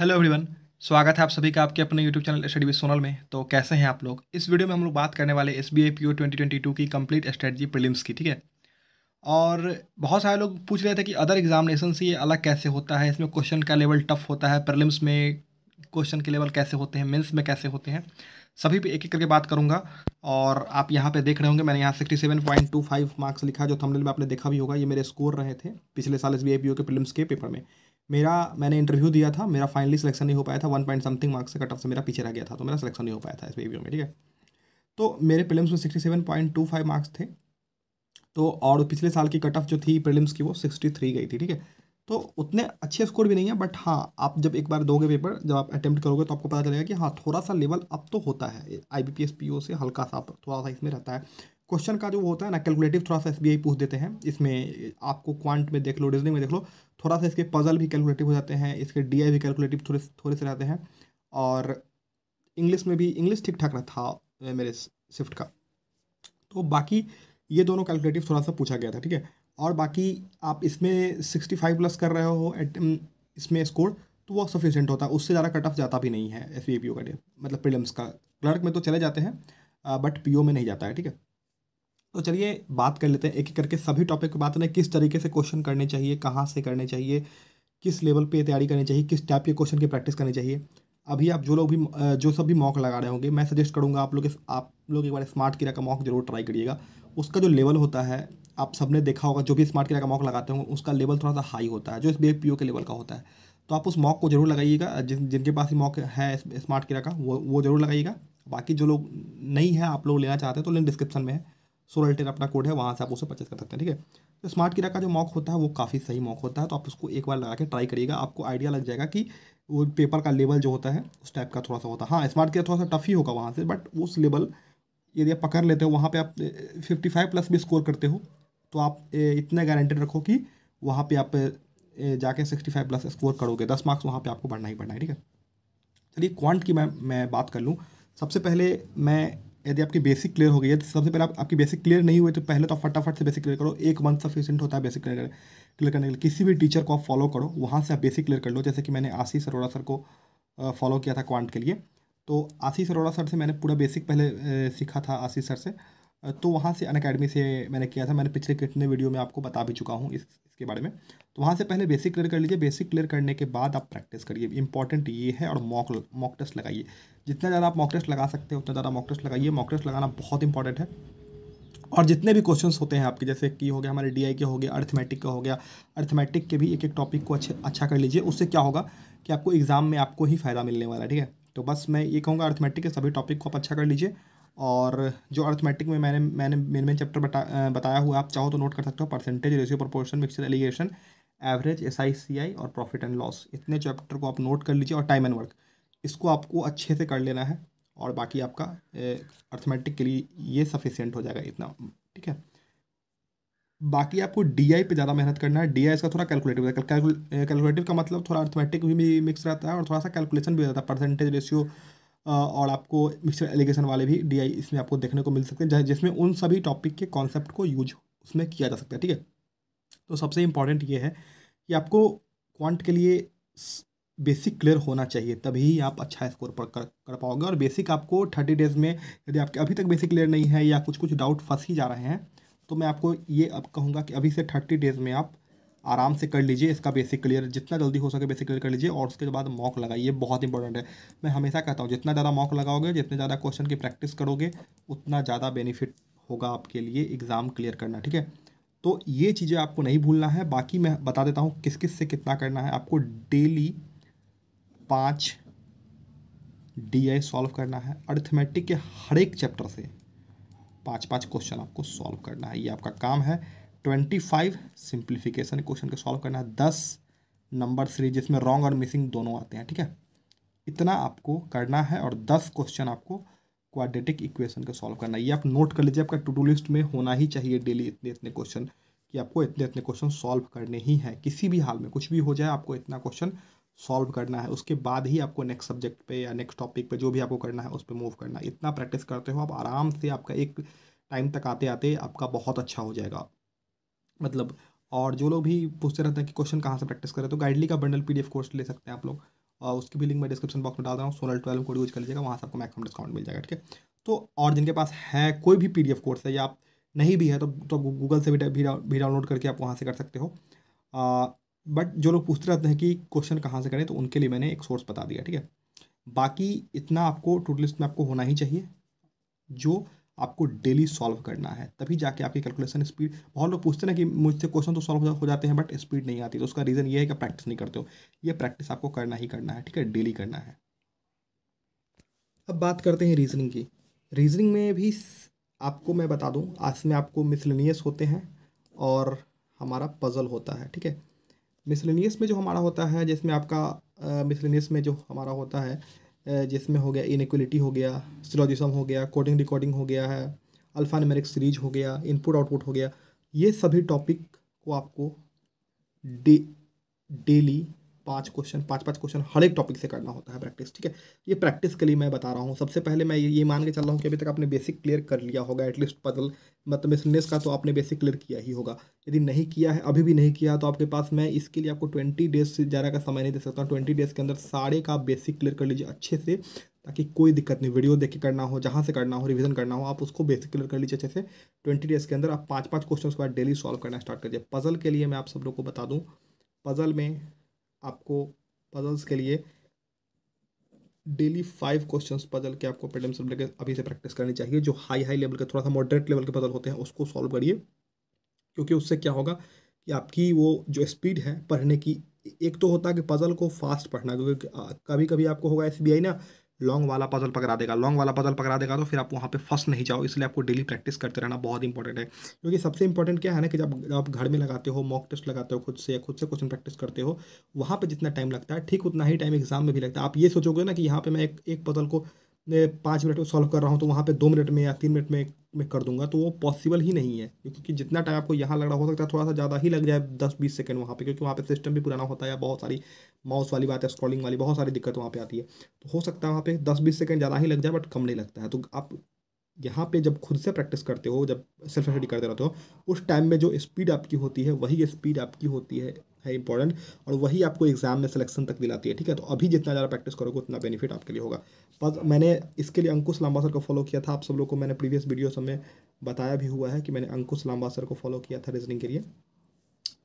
hello everyone स्वागत है आप सभी का आपके अपने YouTube channel study with Sonal में तो कैसे हैं आप लोग इस वीडियो में हम लोग बात करने वाले S B I P O twenty twenty two की कंप्लीट स्ट्रेटजी प्रीलिम्स की ठीक है और बहुत सारे लोग पूछ रहे थे कि अदर एग्जामिनेशन से ये अलग कैसे होता है इसमें क्वेश्चन का लेवल टफ होता है प्रिलिम्स में क्वेश्चन के लेवल कैसे होते हैं मेन्स में कैसे होते हैं सभी पे एक एक करके बात करूंगा और आप यहाँ पे देख रहे होंगे मैंने यहाँ sixty seven point two five marks लिखा जो थंबनेल में आपने देखा भी होगा ये मेरे स्कोर रहे थे पिछले साल S B I P O के प्रीलिम्स के पेपर में मेरा मैंने इंटरव्यू दिया था मेरा फाइनली सिलेक्शन नहीं हो पाया था वन पॉइंट समथिंग मार्क्स से कट ऑफ से मेरा पीछे रह गया था तो मेरा सिलेक्शन नहीं हो पाया था इस वीवियो में ठीक है तो मेरे प्रिलिम्स में sixty seven point two five marks थे तो और पिछले साल की कट ऑफ जो थी प्रिलिम्स की वो सिक्सटी थ्री गई थी ठीक है तो उतने अच्छे स्कोर भी नहीं है बट हाँ आप जब एक बार दोगे पेपर जब आप अटैम्प्ट करोगे तो आपको पता चलेगा कि हाँ थोड़ा सा लेवल अब तो होता है I B P S P O से हल्का सा थोड़ा सा इसमें रहता है क्वेश्चन का जो होता है ना कैलकुलेटिव थोड़ा सा एस पूछ देते हैं इसमें आपको क्वांट में देख लो रीजनिंग में देख लो थोड़ा सा इसके पजल भी कैलकुलेटिव हो जाते हैं इसके डी भी कैलकुलेटिव थोड़े थोड़े से रहते हैं और इंग्लिश में भी इंग्लिश ठीक ठाक रहता मेरे शिफ्ट का तो बाकी ये दोनों कैलकुलेटिव थोड़ा सा पूछा गया था ठीक है और बाकी आप इसमें सिक्सटी फाइव प्लस कर रहे हो एट mm, इसमें स्कोर तो वो सफिशेंट होता है उससे ज़्यादा कट ऑफ जाता भी नहीं है एस ओ का मतलब प्रिलिम्स का क्लर्क में तो चले जाते हैं बट पी में नहीं जाता है ठीक है तो चलिए बात कर लेते हैं एक एक करके सभी टॉपिक पे बात करें किस तरीके से क्वेश्चन करने चाहिए कहाँ से करने चाहिए किस लेवल पे तैयारी करनी चाहिए किस टाइप के क्वेश्चन की प्रैक्टिस करनी चाहिए अभी आप जो लोग भी जो सब भी मॉक लगा रहे होंगे मैं सजेस्ट करूँगा आप लोग आप लोग एक बार स्मार्ट किरा का मॉक जरूर ट्राई करिएगा उसका जो लेवल होता है आप सबने देखा होगा जो भी स्मार्ट किरा का मॉक लगाते होंगे उसका लेवल थोड़ा सा हाई होता है जो इस बी पी के लेवल का होता है तो आप उस मॉक को जरूर लगाइएगा जिन जिनके पास ही मॉक है स्मार्ट किरा का वो वो जरूर लगाइएगा बाकी जो लोग नहीं है आप लोग लेना चाहते हैं तो लिंक डिस्क्रिप्शन में है सोलर टेन अपना कोड है वहाँ से आप उसे परचेज कर सकते हैं ठीक है तो स्मार्ट किरा का जो मॉक होता है वो काफ़ी सही मॉक होता है तो आप उसको एक बार लगा के ट्राई करिएगा आपको आइडिया लग जाएगा कि वो पेपर का लेवल जो होता है उस टाइप का थोड़ा सा होता है हाँ स्मार्ट किरा थोड़ा सा टफ ही होगा वहाँ से बट उस लेवल यदि आप पकड़ लेते हो वहाँ पर आप फिफ्टी फाइव प्लस भी स्कोर करते हो तो आप इतना गारंटेड रखो कि वहाँ पर आप जाके सिक्सटी फाइव प्लस स्कोर करोगे दस मार्क्स वहाँ पर आपको बढ़ना ही बढ़ना है ठीक है चलिए क्वांट की मैं मैं बात कर लूँ सबसे पहले मैं यदि आपकी बेसिक क्लियर हो गई है तो सबसे पहले आप, आपकी बेसिक क्लियर नहीं हुई तो पहले तो फटाफट से बेसिक क्लियर करो एक मंथ सफिशियंट होता है बेसिक क्लियर क्लियर करने के लिए किसी भी टीचर को आप फॉलो करो वहाँ से आप बेसिक क्लियर कर लो जैसे कि मैंने आशीष अरोड़ा सर को फॉलो किया था क्वांट के लिए तो आशीष अरोड़ा सर से मैंने पूरा बेसिक पहले सीखा था आशीष सर से तो वहाँ से अन अकेडमी से मैंने किया था मैंने पिछले कितने वीडियो में आपको बता भी चुका हूँ इस इसके बारे में तो वहाँ से पहले बेसिक क्लियर कर लीजिए बेसिक क्लियर करने के बाद आप प्रैक्टिस करिए इंपॉर्टेंट ये है और मॉक मॉक टेस्ट लगाइए जितना ज़्यादा आप मॉक टेस्ट लगा सकते हैं उतना ज़्यादा मॉक टेस्ट लगाइए मॉक टेस्ट लगाना बहुत इंपॉर्टेंट है और जितने भी क्वेश्चन होते हैं आपके जैसे कि हो गया हमारे डी के हो गया अर्थमेटिक का हो गया अर्थमेटिक के भी एक एक टॉपिक को अच्छे अच्छा कर लीजिए उससे क्या होगा कि आपको एग्ज़ाम में आपको ही फ़ायदा मिलने वाला है ठीक है तो बस मैं ये कहूँगा अर्थमेटिक के सभी टॉपिक को आप अच्छा कर लीजिए और जो अर्थमेटिक में मैंने मैंने मेन मेन चैप्टर बता बताया हुआ आप चाहो तो नोट कर सकते हो percentage ratio proportion mixture alligation average S I C I और प्रॉफिट एंड लॉस इतने चैप्टर को आप नोट कर लीजिए और टाइम एंड वर्क इसको आपको अच्छे से कर लेना है और बाकी आपका अर्थमेटिक के लिए ये सफिशियंट हो जाएगा इतना ठीक है बाकी आपको डी आई पर ज़्यादा मेहनत करना है डी आई इसका थोड़ा कैलकुलेटिव है कैलकुलेटिव का मतलब थोड़ा अर्थमेटिक भी मिक्स रहता है और थोड़ा सा कैलकुलेशन भी रहता है परसेंटेज रेशियो और आपको मिक्सर एलिगेशन वाले भी डी इसमें आपको देखने को मिल सकते हैं जिसमें उन सभी टॉपिक के कॉन्सेप्ट को यूज उसमें किया जा सकता है ठीक है तो सबसे इम्पॉर्टेंट ये है कि आपको क्वांट के लिए बेसिक क्लियर होना चाहिए तभी आप अच्छा स्कोर पर कर कर पाओगे और बेसिक आपको थर्टी डेज़ में यदि आपके अभी तक बेसिक क्लियर नहीं है या कुछ कुछ डाउट फंस ही जा रहे हैं तो मैं आपको ये अब कहूँगा कि अभी से थर्टी डेज़ में आप आराम से कर लीजिए इसका बेसिक क्लियर जितना जल्दी हो सके बेसिक क्लियर कर लीजिए और उसके बाद मॉक लगाइए बहुत इंपॉर्टेंट है मैं हमेशा कहता हूँ जितना ज़्यादा मॉक लगाओगे जितने ज़्यादा क्वेश्चन की प्रैक्टिस करोगे उतना ज़्यादा बेनिफिट होगा आपके लिए एग्ज़ाम क्लियर करना ठीक है तो ये चीज़ें आपको नहीं भूलना है बाकी मैं बता देता हूँ किस किस से कितना करना है आपको डेली पाँच डी आई सॉल्व करना है अर्थमेटिक के हर एक चैप्टर से पाँच पाँच क्वेश्चन आपको सॉल्व करना है ये आपका काम है ट्वेंटी फाइव सिंप्लीफिकेशन क्वेश्चन को सॉल्व करना है दस नंबर थ्री जिसमें रॉन्ग और मिसिंग दोनों आते हैं ठीक है इतना आपको करना है और दस क्वेश्चन आपको क्वाड्रेटिक इक्वेशन का सॉल्व करना है ये आप नोट कर लीजिए आपका टू डू लिस्ट में होना ही चाहिए डेली इतने इतने क्वेश्चन कि आपको इतने इतने क्वेश्चन सॉल्व करने ही हैं किसी भी हाल में कुछ भी हो जाए आपको इतना क्वेश्चन सॉल्व करना है उसके बाद ही आपको नेक्स्ट सब्जेक्ट पे या नेक्स्ट टॉपिक पे जो भी आपको करना है उस पर मूव करना है इतना प्रैक्टिस करते हो आप आराम से आपका एक टाइम तक आते आते आपका बहुत अच्छा हो जाएगा मतलब और जो लोग भी पूछते रहते हैं कि क्वेश्चन कहाँ से प्रैक्टिस करें तो गाइडली का बंडल पीडीएफ कोर्स ले सकते हैं आप लोग और उसकी भी लिंक मैं डिस्क्रिप्शन बॉक्स में डाल रहा हूँ सोनल ट्वेल्व कोड यूज कर लीजिएगा वहाँ से आपको मैक्सिमम डिस्काउंट मिल जाएगा ठीक है तो और जिनके पास है कोई भी पी कोर्स है या आप नहीं भी है तो तो गूगल से भी भी डाउनलोड करके आप वहाँ से कर सकते हो बट जो लोग पूछते रहते हैं कि क्वेश्चन कहाँ से करें तो उनके लिए मैंने एक सोर्स बता दिया ठीक है बाकी इतना आपको टूट लिस्ट में आपको होना ही चाहिए जो आपको डेली सॉल्व करना है तभी जाके आपकी कैलकुलेशन स्पीड बहुत लोग पूछते ना कि मुझसे क्वेश्चन तो सॉल्व हो जाते हैं बट स्पीड नहीं आती तो उसका रीज़न ये है कि प्रैक्टिस नहीं करते हो ये प्रैक्टिस आपको करना ही करना है ठीक है डेली करना है अब बात करते हैं रीजनिंग की रीजनिंग में भी आपको मैं बता दूँ आज में आपको मिसलिनियस होते हैं और हमारा पज़ल होता है ठीक है मिसलिनियस में जो हमारा होता है जिसमें आपका मिसलिनियस में जो हमारा होता है जिसमें हो गया इनक्वलिटी हो गया सिलोजिसम हो गया कोडिंग रिकॉर्डिंग हो गया है अल्फ़ानमेरिक सीरीज हो गया इनपुट आउटपुट हो गया ये सभी टॉपिक को आपको डे डेली पाँच क्वेश्चन पाँच पाँच क्वेश्चन हर एक टॉपिक से करना होता है प्रैक्टिस ठीक है ये प्रैक्टिस के लिए मैं बता रहा हूँ सबसे पहले मैं ये मान के चल रहा हूँ कि अभी तक आपने बेसिक क्लियर कर लिया होगा एटलीस्ट पजल मतलब मिसनेस का तो आपने बेसिक क्लियर किया ही होगा यदि नहीं किया है अभी भी नहीं किया तो आपके पास मैं इसके लिए आपको ट्वेंटी डेज से ज़्यादा का समय नहीं दे सकता हूँ ट्वेंटी डेज़ के अंदर सारे का बेसिक क्लियर कर लीजिए अच्छे से ताकि कोई दिक्कत नहीं वीडियो देख के करना हो जहाँ से करना हो रिवीजन करना हो आप उसको बेसिक क्लियर कर लीजिए अच्छे से ट्वेंटी डेज़ के अंदर आप पाँच पाँच क्वेश्चन के बाद डेली सॉल्व करना स्टार्ट करिए पजल के लिए मैं आप सब लोग को बता दूँ पजल में आपको पजल्स के लिए डेली फाइव क्वेश्चन पजल के आपको पेडम सब लेकर अभी से प्रैक्टिस करनी चाहिए जो हाई हाई लेवल के थोड़ा सा मॉडरेट लेवल के पजल होते हैं उसको सॉल्व करिए क्योंकि उससे क्या होगा कि आपकी वो जो स्पीड है पढ़ने की एक तो होता है कि पजल को फास्ट पढ़ना क्योंकि कभी कभी आपको होगा एस ना लॉन्ग वाला पजल पकड़ा देगा लॉन्ग वाला पजल पकड़ा देगा तो फिर आप वहाँ पे फंस नहीं जाओ इसलिए आपको डेली प्रैक्टिस करते रहना बहुत इंपॉर्टेंट है क्योंकि सबसे इंपॉर्टेंट क्या है ना कि जब आप घर में लगाते हो मॉक टेस्ट लगाते हो खुद से या खुद से क्वेश्चन प्रैक्टिस करते हो वहाँ पर जितना टाइम लगता है ठीक उतना ही टाइम एग्जाम में भी लगता है आप ये सोचोगे ना कि यहाँ पर मैं एक एक पजल को पाँच मिनट में सॉल्व कर रहा हूँ तो वहाँ पे दो मिनट में या तीन मिनट में मैं कर दूंगा तो वो पॉसिबल ही नहीं है क्योंकि जितना टाइम आपको यहाँ लग रहा हो सकता है थोड़ा सा ज़्यादा ही लग जाए दस बीस सेकंड वहाँ पे क्योंकि वहाँ पे सिस्टम भी पुराना होता है बहुत सारी माउस वाली बात है स्क्रॉलिंग वाली बहुत सारी दिक्कत वहाँ पे आती है तो हो सकता है वहाँ पे दस बीस सेकंड ज़्यादा ही लग जाए बट कम नहीं लगता है तो आप यहाँ पे जब खुद से प्रैक्टिस करते हो जब सेल्फ स्टडी करते रहते हो उस टाइम में जो स्पीड आपकी होती है वही स्पीड आपकी होती है है इंपॉर्टेंट और वही आपको एग्जाम में सिलेक्शन तक दिलाती है ठीक है तो अभी जितना ज़्यादा प्रैक्टिस करोगे उतना बेनिफिट आपके लिए होगा बस मैंने इसके लिए अंकुश लांबा सर को फॉलो किया था आप सब लोग को मैंने प्रीवियस वीडियो सब में बताया भी हुआ है कि मैंने अंकुश लांबा सर को फॉलो किया था रीजनिंग के लिए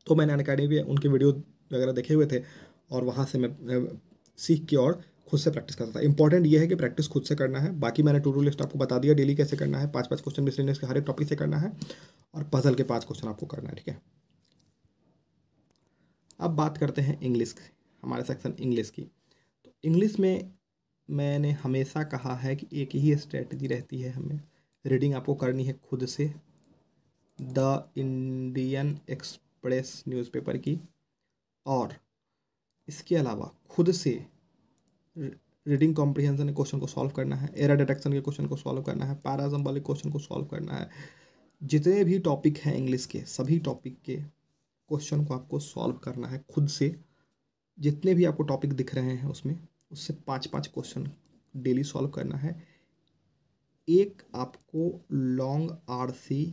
तो मैंने अन अकेडमी उनके वीडियो वगैरह देखे हुए थे और वहाँ से मैं सीख के और खुद से प्रैक्टिस करता था इंपॉर्टेंट ये है कि प्रैक्टिस खुद से करना है बाकी मैंने टू टू लिस्ट आपको बता दिया डेली कैसे करना है पाँच पाँच क्वेश्चन मिसलिनियस के हर एक टॉपिक से करना है और पजल के पाँच क्वेश्चन आपको करना है ठीक है अब बात करते हैं इंग्लिश हमारे सेक्शन इंग्लिश की तो इंग्लिश में मैंने हमेशा कहा है कि एक ही स्ट्रेटजी रहती है हमें रीडिंग आपको करनी है खुद से द इंडियन एक्सप्रेस न्यूज़पेपर की और इसके अलावा खुद से रीडिंग कॉम्प्रीहेंशन के क्वेश्चन को सॉल्व करना है एरा डिटेक्शन के क्वेश्चन को सॉल्व करना है पैराजम वाले क्वेश्चन को सॉल्व करना है जितने भी टॉपिक हैं इंग्लिश के सभी टॉपिक के क्वेश्चन को आपको सॉल्व करना है खुद से जितने भी आपको टॉपिक दिख रहे हैं उसमें उससे पाँच पाँच क्वेश्चन डेली सॉल्व करना है एक आपको लॉन्ग आर सी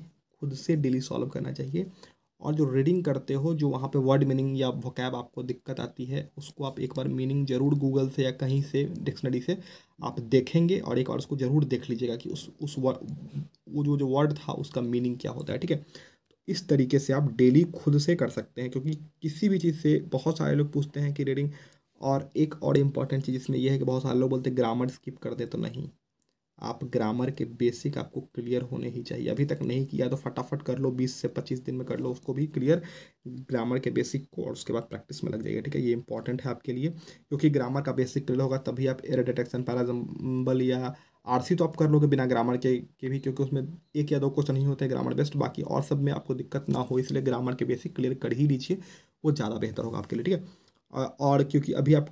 खुद से डेली सॉल्व करना चाहिए और जो रीडिंग करते हो जो वहाँ पे वर्ड मीनिंग या वोकैब आपको दिक्कत आती है उसको आप एक बार मीनिंग ज़रूर गूगल से या कहीं से डिक्शनरी से आप देखेंगे और एक बार उसको ज़रूर देख लीजिएगा कि उस उस वो जो जो वर्ड था उसका मीनिंग क्या होता है ठीक है तो इस तरीके से आप डेली खुद से कर सकते हैं क्योंकि किसी भी चीज़ से बहुत सारे लोग पूछते हैं कि रीडिंग और एक और इम्पॉर्टेंट चीज़ इसमें यह है कि बहुत सारे लोग बोलते हैं ग्रामर स्किप कर दे तो नहीं आप ग्रामर के बेसिक आपको क्लियर होने ही चाहिए अभी तक नहीं किया तो फटाफट कर लो बीस से पच्चीस दिन में कर लो उसको भी क्लियर ग्रामर के बेसिक कोर्स के बाद प्रैक्टिस में लग जाएगा ठीक है ये इंपॉर्टेंट है आपके लिए क्योंकि ग्रामर का बेसिक क्लियर होगा तभी आप एयर डिटेक्शन पैराजम्बल या आर तो आप कर लोगे बिना ग्रामर के के भी क्योंकि उसमें एक या दो क्वेश्चन ही होते हैं ग्रामर बेस्ट बाकी और सब में आपको दिक्कत ना हो इसलिए ग्रामर के बेसिक क्लियर कर ही लीजिए वो ज़्यादा बेहतर होगा आपके लिए ठीक है और क्योंकि अभी आप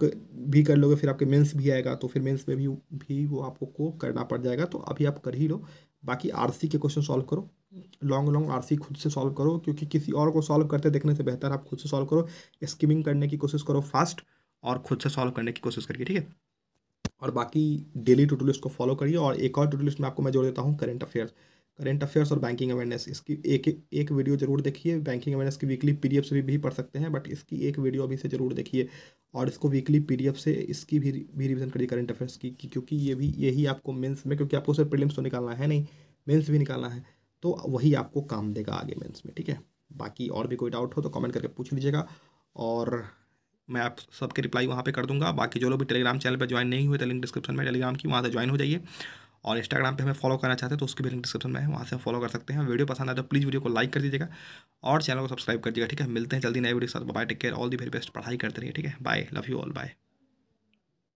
भी कर लोगे फिर आपके मेंस भी आएगा तो फिर मेंस में भी भी वो आपको को करना पड़ जाएगा तो अभी आप कर ही लो बाकी आरसी के क्वेश्चन सॉल्व करो लॉन्ग लॉन्ग आरसी खुद से सॉल्व करो क्योंकि किसी और को सॉल्व करते देखने से बेहतर आप खुद से सॉल्व करो स्कीमिंग करने की कोशिश करो फास्ट और खुद से सॉल्व करने की कोशिश करिए ठीक है और बाकी डेली टू लिस्ट को फॉलो करिए और एक और टू लिस्ट में आपको मैं जोड़ देता हूँ करेंट अफेयर्स करेंट अफेयर्स और बैंकिंग अवेयरनेस इसकी एक एक वीडियो जरूर देखिए बैंकिंग अवेयरनेस की वीकली पी से भी, भी पढ़ सकते हैं बट इसकी एक वीडियो अभी से जरूर देखिए और इसको वीकली पी से इसकी भी भी रिविजन करिए करेंट अफेयर्स की क्योंकि ये भी यही आपको मेन्स में क्योंकि आपको सिर्फ प्रिलिम्स तो निकालना है नहीं मेन्स भी निकालना है तो वही आपको काम देगा आगे मेन्स में ठीक है बाकी और भी कोई डाउट हो तो कमेंट करके पूछ लीजिएगा और मैं आप सबके रिप्लाई वहाँ पे कर दूंगा बाकी जो लोग भी टेलीग्राम चैनल पे ज्वाइन नहीं हुए तो लिंक डिस्क्रिप्शन में टेलीग्राम की वहाँ से ज्वाइन हो जाइए और इंस्टाग्राम पे हमें फॉलो करना चाहते हैं तो उसकी भी लिंक डिस्क्रिप्शन में है वहाँ से फॉलो कर सकते हैं वीडियो पसंद आए तो प्लीज़ वीडियो को लाइक कर दीजिएगा और चैनल को सब्सक्राइब कर दीजिएगा ठीक है मिलते हैं जल्दी नए वीडियो के साथ bye take care all the very best पढ़ाई करते रहिए ठीक है bye love you all bye